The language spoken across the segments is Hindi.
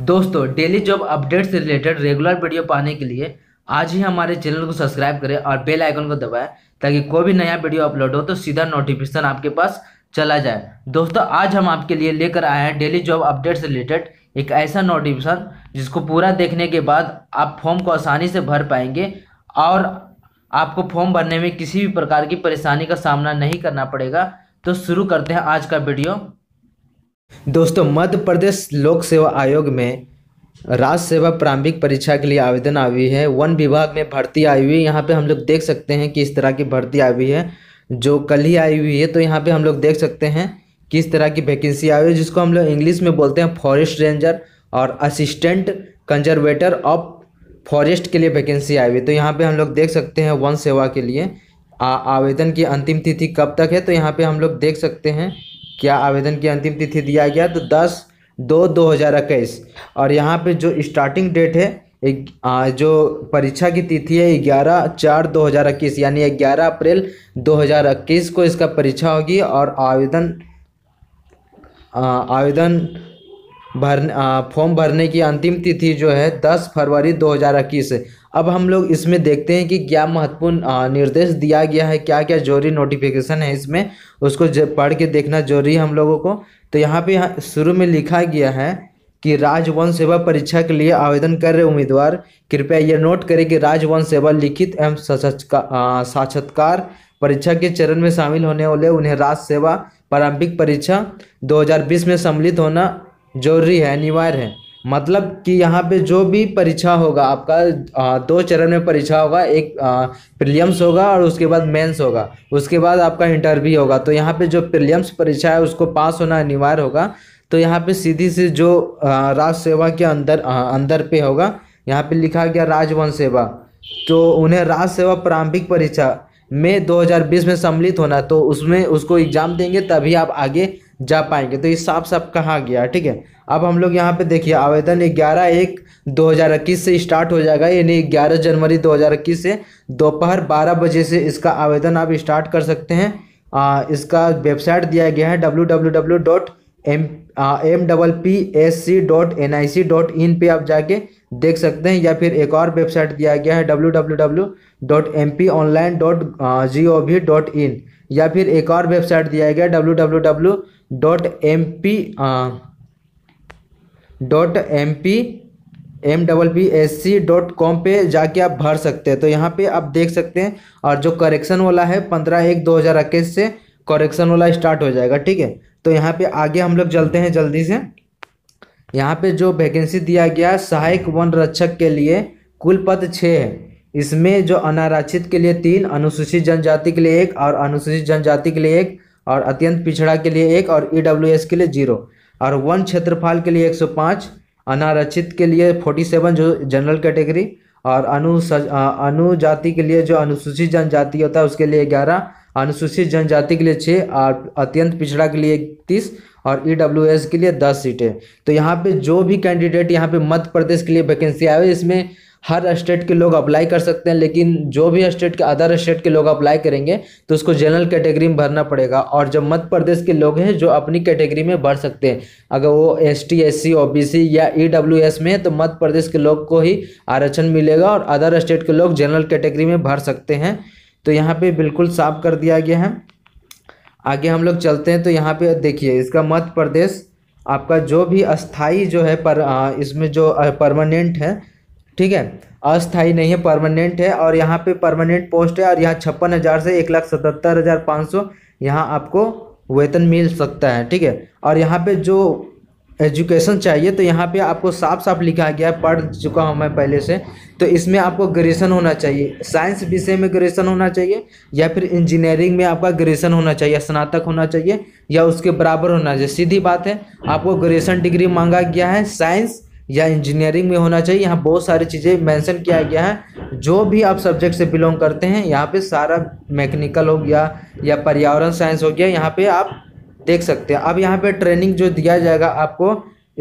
दोस्तों डेली जॉब अपडेट से रिलेटेड रेगुलर वीडियो पाने के लिए आज ही हमारे चैनल को सब्सक्राइब करें और बेल आइकन को दबाएं ताकि कोई भी नया वीडियो अपलोड हो तो सीधा नोटिफिकेशन आपके पास चला जाए दोस्तों आज हम आपके लिए लेकर आए हैं डेली जॉब अपडेट से रिलेटेड एक ऐसा नोटिफिकेशन जिसको पूरा देखने के बाद आप फॉर्म को आसानी से भर पाएंगे और आपको फॉर्म भरने में किसी भी प्रकार की परेशानी का सामना नहीं करना पड़ेगा तो शुरू करते हैं आज का वीडियो दोस्तों मध्य प्रदेश लोक सेवा आयोग में राज्य सेवा प्रारंभिक परीक्षा के लिए आवेदन आई हुई है वन विभाग में भर्ती आई हुई है यहाँ पे हम लोग देख सकते हैं कि इस तरह की भर्ती आई हुई है जो कल ही आई हुई है तो यहाँ पे हम लोग देख सकते हैं किस तरह की वैकेंसी आई हुई है जिसको हम लोग इंग्लिश में बोलते हैं फॉरेस्ट रेंजर और असिस्टेंट कंजर्वेटर ऑफ फॉरेस्ट के लिए वैकेंसी आई हुई तो यहाँ पर हम लोग देख सकते हैं वन सेवा के लिए आवेदन की अंतिम तिथि कब तक है तो यहाँ पर हम लोग देख सकते हैं क्या आवेदन की अंतिम तिथि दिया गया तो दस दो दो हज़ार इक्कीस और यहाँ पे जो स्टार्टिंग डेट है एक, जो परीक्षा की तिथि है ग्यारह चार दो हज़ार इक्कीस यानी ग्यारह अप्रैल दो हज़ार इक्कीस को इसका परीक्षा होगी और आवेदन आवेदन भर फॉर्म भरने की अंतिम तिथि जो है दस फरवरी दो हज़ार इक्कीस अब हम लोग इसमें देखते हैं कि क्या महत्वपूर्ण निर्देश दिया गया है क्या क्या जरूरी नोटिफिकेशन है इसमें उसको पढ़ के देखना जरूरी है हम लोगों को तो यहाँ पे यहाँ शुरू में लिखा गया है कि राजवन सेवा परीक्षा के लिए आवेदन कर रहे उम्मीदवार कृपया यह नोट करें कि राजवन सेवा लिखित एवं साक्षात्कार परीक्षा के चरण में शामिल होने वाले उन्हें राज सेवा प्रारंभिक परीक्षा 2020 में सम्मिलित होना जरूरी है अनिवार्य है मतलब कि यहाँ पे जो भी परीक्षा होगा आपका दो चरण में परीक्षा होगा एक प्रीलियम्स होगा और उसके बाद मेंस होगा उसके बाद आपका इंटरव्यू होगा तो यहाँ पे जो प्रीलियम्स परीक्षा है उसको पास होना अनिवार्य होगा तो यहाँ पे सीधी सी जो राज सेवा के अंदर अंदर पे होगा यहाँ पे लिखा गया राजवन सेवा तो उन्हें राज सेवा प्रारंभिक परीक्षा में 2020 में सम्मिलित होना तो उसमें उसको एग्ज़ाम देंगे तभी आप आगे जा पाएंगे तो ये साफ साफ कहाँ गया ठीक है अब हम लोग यहाँ पे देखिए आवेदन ग्यारह एक 2021 से स्टार्ट हो जाएगा यानी ग्यारह जनवरी 2021 से दोपहर बारह बजे से इसका आवेदन आप स्टार्ट कर सकते हैं आ, इसका वेबसाइट दिया गया है W W W dot M M double P S C dot N I C dot in पर आप जाके देख सकते हैं या फिर एक और वेबसाइट दिया गया है W W W dot M P online dot G O V dot in या फिर एक और वेबसाइट दिया गया W W W dot M P dot M P M double P S C dot com पर जाके आप भर सकते हैं तो यहाँ पे आप देख सकते हैं और जो करेक्शन वाला है पंद्रह एक दो हज़ार इक्कीस से करेक्शन वाला स्टार्ट हो जाएगा ठीक है तो यहाँ पे आगे हम लोग चलते हैं जल्दी से यहाँ पे जो वैकेंसी दिया गया सहायक वन रक्षक के लिए कुल पद छः है इसमें जो अनारक्षित के लिए तीन अनुसूचित जनजाति के लिए एक और अनुसूचित जनजाति के लिए एक और अत्यंत पिछड़ा के लिए एक और ई के लिए जीरो और वन क्षेत्रफल के लिए पाँच अनारक्षित के लिए सेवन जो जनरल कैटेगरी और अनु अनुजाति के लिए जो अनुसूचित जनजाति होता है उसके लिए ग्यारह अनुसूचित जनजाति के लिए छः और अत्यंत पिछड़ा के लिए तीस और ई के लिए दस सीटें तो यहाँ पे जो भी कैंडिडेट यहाँ पे मध्य प्रदेश के लिए वैकेंसी आए इसमें हर स्टेट के लोग अप्लाई कर सकते हैं लेकिन जो भी स्टेट के अदर स्टेट के लोग अप्लाई करेंगे तो उसको जनरल कैटेगरी में भरना पड़ेगा और जब मध्य प्रदेश के लोग हैं जो अपनी कैटेगरी में भर सकते हैं अगर वो S T S C O B C या ई डब्ल्यू एस में है तो मध्य प्रदेश के लोग को ही आरक्षण मिलेगा और अदर स्टेट के लोग जनरल कैटेगरी में भर सकते हैं तो यहाँ पर बिल्कुल साफ कर दिया गया है आगे हम लोग चलते हैं तो यहाँ पर देखिए इसका मध्य प्रदेश आपका जो भी अस्थाई जो है पर इसमें जो परमानेंट है ठीक है अस्थाई नहीं है परमानेंट है और यहाँ पे परमानेंट पोस्ट है और यहाँ छप्पन हज़ार से एक लाख सतहत्तर हज़ार पाँच सौ यहाँ आपको वेतन मिल सकता है ठीक है और यहाँ पे जो एजुकेशन चाहिए तो यहाँ पे आपको साफ साफ लिखा गया है पढ़ चुका हूँ मैं पहले से तो इसमें आपको ग्रेजुएशन होना चाहिए साइंस विषय में ग्रेजुएशन होना चाहिए या फिर इंजीनियरिंग में आपका ग्रेजुएशन होना चाहिए स्नातक होना चाहिए या उसके बराबर होना चाहिए सीधी बात है आपको ग्रेजुएशन डिग्री मांगा गया है साइंस या इंजीनियरिंग में होना चाहिए यहाँ बहुत सारी चीज़ें मेंशन किया गया है जो भी आप सब्जेक्ट से बिलोंग करते हैं यहाँ पे सारा मैकेनिकल हो गया या पर्यावरण साइंस हो गया यहाँ पे आप देख सकते हैं अब यहाँ पे ट्रेनिंग जो दिया जाएगा आपको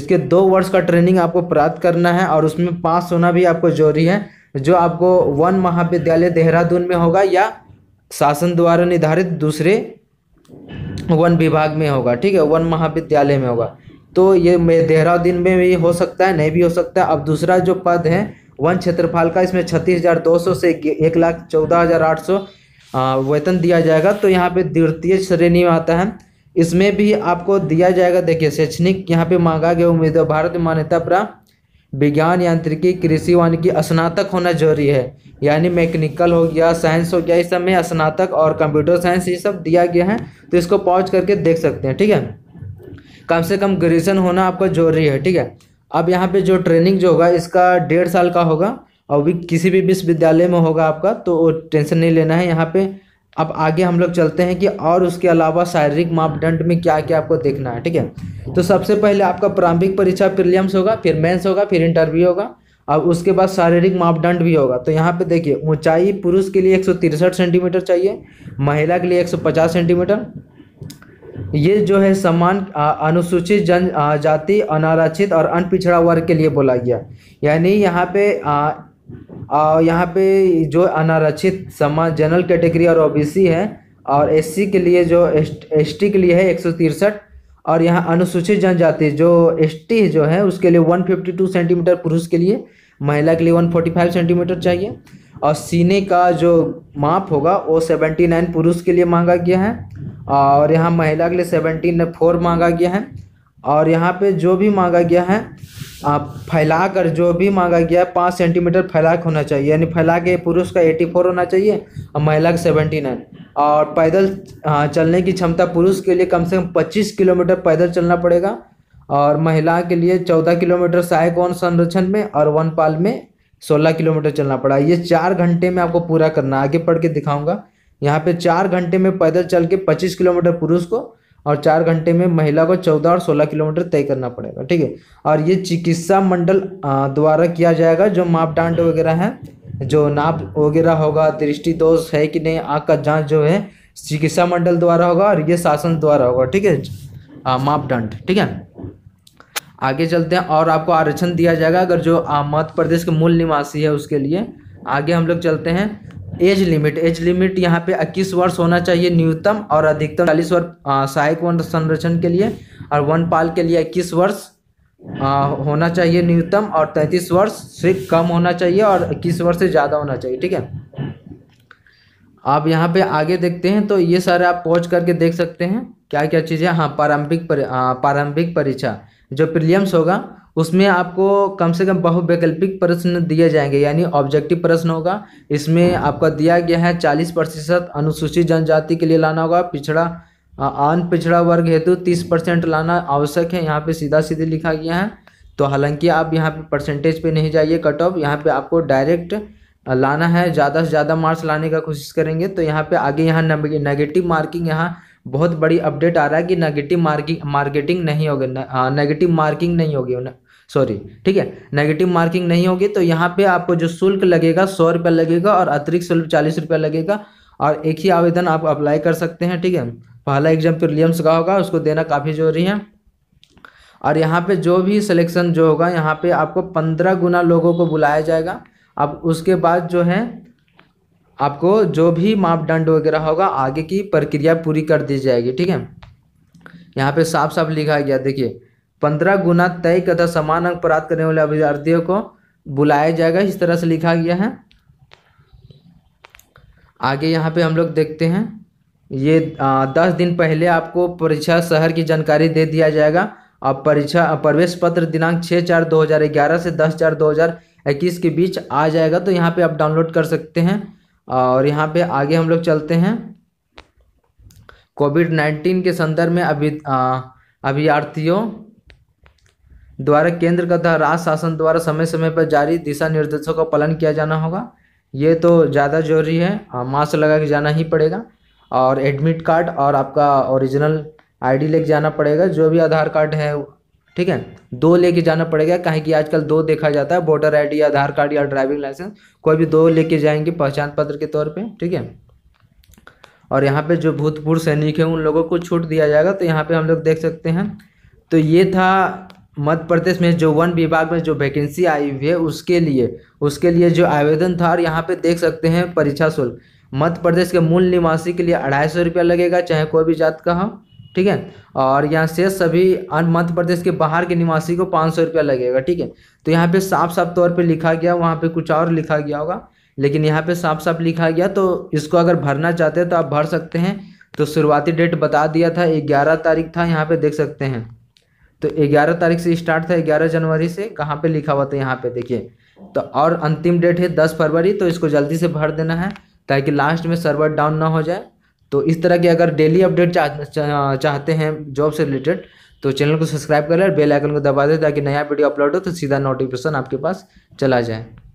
इसके दो वर्ष का ट्रेनिंग आपको प्राप्त करना है और उसमें पास होना भी आपको जरूरी है जो आपको वन महाविद्यालय देहरादून में होगा या शासन द्वारा निर्धारित दूसरे वन विभाग में होगा ठीक है वन महाविद्यालय में होगा तो ये देहरादून में भी हो सकता है नहीं भी हो सकता है अब दूसरा जो पद है वन क्षेत्रफल का इसमें छत्तीस हज़ार दो सौ से एक लाख चौदह हज़ार आठ सौ वेतन दिया जाएगा तो यहाँ पे द्वितीय श्रेणी में आता है इसमें भी आपको दिया जाएगा देखिए शैक्षणिक यहाँ पे मांगा गया उम्मीद भारत में मान्यता प्राप्त विज्ञान यांत्रिकी कृषि वानिकी स्नातक होना जरूरी है यानी मैकेनिकल हो गया साइंस हो गया इस सब में स्नातक और कंप्यूटर साइंस ये सब दिया गया है तो इसको पहुँच करके देख सकते हैं ठीक है कम से कम ग्रेजुएशन होना आपका जरूरी है ठीक है अब यहाँ पे जो ट्रेनिंग जो होगा इसका डेढ़ साल का होगा और भी किसी भी विश्वविद्यालय में होगा आपका तो वो टेंशन नहीं लेना है यहाँ पे अब आगे हम लोग चलते हैं कि और उसके अलावा शारीरिक मापदंड में क्या क्या आपको देखना है ठीक है तो सबसे पहले आपका प्रारंभिक परीक्षा प्रिलियम्स होगा फिर मेंस होगा फिर इंटरव्यू होगा अब उसके बाद शारीरिक मापदंड भी होगा तो यहाँ पे देखिए ऊंचाई पुरुष के लिए एक सेंटीमीटर चाहिए महिला के लिए एक सेंटीमीटर ये जो है समान अनुसूचित जन जाति अनारक्षित और अनपिछड़ा वर्ग के लिए बोला गया यानी यहाँ पे आ, आ, यहाँ पे जो अनारक्षित समाज जनरल कैटेगरी और ओबीसी है और एससी के लिए जो एस टी के लिए है एक और यहाँ अनुसूचित जनजाति जो एस टी जो है उसके लिए 152 सेंटीमीटर पुरुष के लिए महिला के लिए 145 सेंटीमीटर चाहिए और सीने का जो माप होगा वो 79 पुरुष के लिए मांगा गया है और यहाँ महिला के लिए सेवनटीन ने फोर मांगा गया है और यहाँ पे जो भी मांगा गया है आप फैला कर जो भी मांगा गया है पाँच सेंटीमीटर फैला होना चाहिए यानी फैला के पुरुष का एटी फोर होना चाहिए और महिला का सेवेंटी नाइन और पैदल चलने की क्षमता पुरुष के लिए कम से कम पच्चीस किलोमीटर पैदल चलना पड़ेगा और महिला के लिए चौदह किलोमीटर सहायक वन संरक्षण में और वन पाल में सोलह किलोमीटर चलना पड़ा ये चार घंटे में आपको पूरा करना आगे पढ़ के दिखाऊंगा यहाँ पे चार घंटे में पैदल चल के पच्चीस किलोमीटर पुरुष को और चार घंटे में महिला को चौदह और सोलह किलोमीटर तय करना पड़ेगा ठीक है और ये चिकित्सा मंडल द्वारा किया जाएगा जो मापदंड वगैरह है जो नाप वगैरह होगा दृष्टि दोष है कि नहीं आँख का जाँच जो है चिकित्सा मंडल द्वारा होगा और ये शासन द्वारा होगा ठीक है मापदंड ठीक है आगे चलते हैं और आपको आरक्षण दिया जाएगा अगर जो मध्य प्रदेश के मूल निवासी है उसके लिए आगे हम लोग चलते हैं एज लिमिट एज लिमिट यहाँ पे 21 वर्ष होना चाहिए न्यूनतम और अधिकतम चालीस वर्ष सहायक वन संरक्षण के लिए और वन पाल के लिए 21 वर्ष होना चाहिए न्यूनतम और 33 वर्ष से कम होना चाहिए और 21 वर्ष से ज़्यादा होना चाहिए ठीक है आप यहाँ पे आगे देखते हैं तो ये सारे आप पहुँच करके देख सकते हैं क्या क्या चीज़ें हाँ प्रारंभिक पारंभिक प्रारंभिक परीक्षा जो प्रिलियम्स होगा उसमें आपको कम से कम बहुवैकल्पिक प्रश्न दिए जाएंगे यानी ऑब्जेक्टिव प्रश्न होगा इसमें आपका दिया गया है चालीस प्रतिशत अनुसूचित जनजाति के लिए लाना होगा पिछड़ा अन पिछड़ा वर्ग हेतु तीस परसेंट लाना आवश्यक है यहाँ पे सीधा सीधे लिखा गया है तो हालांकि आप यहाँ पे परसेंटेज पे नहीं जाइए कट ऑफ यहाँ पे आपको डायरेक्ट लाना है ज़्यादा से ज़्यादा मार्क्स लाने का कोशिश करेंगे तो यहाँ पे आगे यहाँ नेगेटिव मार्किंग यहाँ बहुत बड़ी अपडेट आ रहा है कि नेगेटिव मार्किंग मार्केटिंग नहीं होगी नेगेटिव मार्किंग हाँ, नहीं होगी सॉरी ठीक है नेगेटिव मार्किंग नहीं होगी तो यहाँ पे आपको जो शुल्क लगेगा सौ रुपया लगेगा और अतिरिक्त शुल्क चालीस रुपया लगेगा और एक ही आवेदन आप अप्लाई कर सकते हैं ठीक है पहला एग्जाम प्रिलियम्स का होगा उसको देना काफ़ी जरूरी है और यहाँ पे जो भी सिलेक्शन जो होगा यहाँ पे आपको पंद्रह गुना लोगों को बुलाया जाएगा अब उसके बाद जो है आपको जो भी मापदंड वगैरह होगा आगे की प्रक्रिया पूरी कर दी जाएगी ठीक है यहाँ पे साफ साफ लिखा गया देखिए पंद्रह गुना तय तथा समान अंक प्राप्त करने वाले अभ्यर्थियों को बुलाया जाएगा इस तरह से लिखा गया है आगे यहाँ पे हम लोग देखते हैं ये आ, दस दिन पहले आपको परीक्षा शहर की जानकारी दे दिया जाएगा और परीक्षा प्रवेश पत्र दिनांक छः चार दो हज़ार ग्यारह से दस चार दो हज़ार इक्कीस के बीच आ जाएगा तो यहाँ पे आप डाउनलोड कर सकते हैं और यहाँ पे आगे हम लोग चलते हैं कोविड नाइन्टीन के संदर्भ में अभि अभ्यार्थियों द्वारा केंद्र तथा राज्य शासन द्वारा समय समय पर जारी दिशा निर्देशों का पालन किया जाना होगा ये तो ज़्यादा जरूरी है मास्क लगा के जाना ही पड़ेगा और एडमिट कार्ड और आपका ओरिजिनल आईडी लेके जाना पड़ेगा जो भी आधार कार्ड है ठीक है दो लेके जाना पड़ेगा कहे कि आजकल दो देखा जाता है वोटर आई डी आधार कार्ड या ड्राइविंग लाइसेंस कोई भी दो लेके जाएंगे पहचान पत्र के तौर पर ठीक है और यहाँ पे जो भूतपूर्व सैनिक है उन लोगों को छूट दिया जाएगा तो यहाँ पे हम लोग देख सकते हैं तो ये था मध्य प्रदेश में जो वन विभाग में जो वैकेंसी आई हुई है उसके लिए उसके लिए जो आवेदन था और यहाँ पे देख सकते हैं परीक्षा शुल्क मध्य प्रदेश के मूल निवासी के लिए अढ़ाई सौ रुपया लगेगा चाहे कोई भी जात का हो ठीक है और यहाँ से सभी मध्य प्रदेश के बाहर के निवासी को पाँच सौ रुपया लगेगा ठीक है तो यहाँ पे साफ साफ तौर पे लिखा गया वहाँ पे कुछ और लिखा गया होगा लेकिन यहाँ पे साफ साफ लिखा गया तो इसको अगर भरना चाहते हैं तो आप भर सकते हैं तो शुरुआती डेट बता दिया था ग्यारह तारीख था यहाँ पे देख सकते हैं तो ग्यारह तारीख से स्टार्ट था ग्यारह जनवरी से कहाँ पे लिखा हुआ था यहाँ पे देखिए तो और अंतिम डेट है दस फरवरी तो इसको जल्दी से भर देना है ताकि लास्ट में सर्वर डाउन ना हो जाए तो इस तरह की अगर डेली अपडेट चाह, चाहते हैं जॉब से रिलेटेड तो चैनल को सब्सक्राइब करें और बेल आइकन को दबा दें ताकि नया वीडियो अपलोड हो तो सीधा नोटिफिकेशन आपके पास चला जाए